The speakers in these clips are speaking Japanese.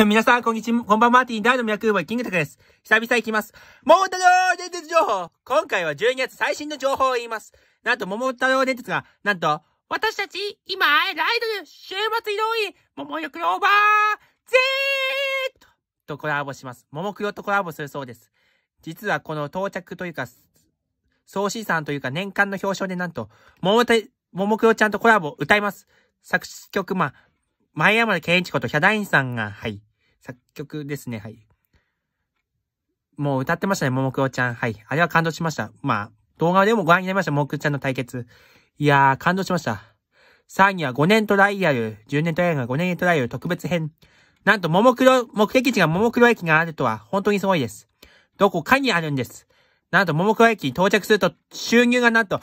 皆さん、こんにちは、こんばんは、ティーダのミラクルボイ、キングタクです。久々行きます。桃太郎伝説情報今回は12月最新の情報を言います。なんと、桃太郎伝説が、なんと、私たち、今ラえイドル、週末移動員、桃よクオーバー、ぜーととコラボします。桃黒とコラボするそうです。実はこの到着というか、総資産というか年間の表彰でなんと、桃太、桃黒ちゃんとコラボ歌います。作詞曲、まあ、前山健一ことヒャダインさんが、はい、作曲ですね。はい。もう歌ってましたね、ももクロちゃん。はい。あれは感動しました。まあ、動画でもご覧になりました、ももクロちゃんの対決。いやー、感動しました。3位には5年トライアル、10年トライアルが5年トライアル特別編。なんと、ももクロ、目的地がももクロ駅があるとは、本当にすごいです。どこかにあるんです。なんと、もも駅に到着すると、収入がなんと、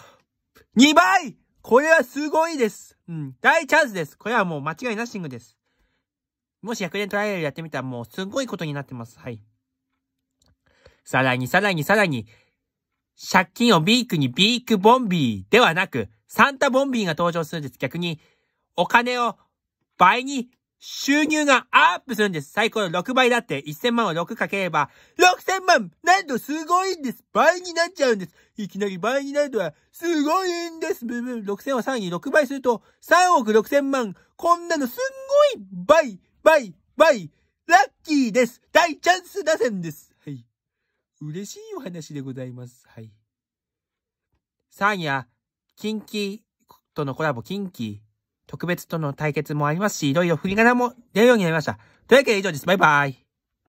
2倍これはすごいです。うん。大チャンスです。これはもう間違いなしシングです。もし100年トライアルやってみたらもうすごいことになってます。はい。さらにさらにさらに、借金をビークにビークボンビーではなく、サンタボンビーが登場するんです。逆に、お金を倍に収入がアップするんです。最高の6倍だって、1000万を6かければ、6000万なんとすごいんです倍になっちゃうんですいきなり倍になるとは、すごいんです !6000 をさらに6倍すると、3億6000万こんなのすんごい倍バイバイラッキーです大チャンス打線ですはい。嬉しいお話でございます。はい。サーや、キンキとのコラボ、キンキ特別との対決もありますし、いろいろ振り仮も出るようになりました。というわけで以上です。バイバイ。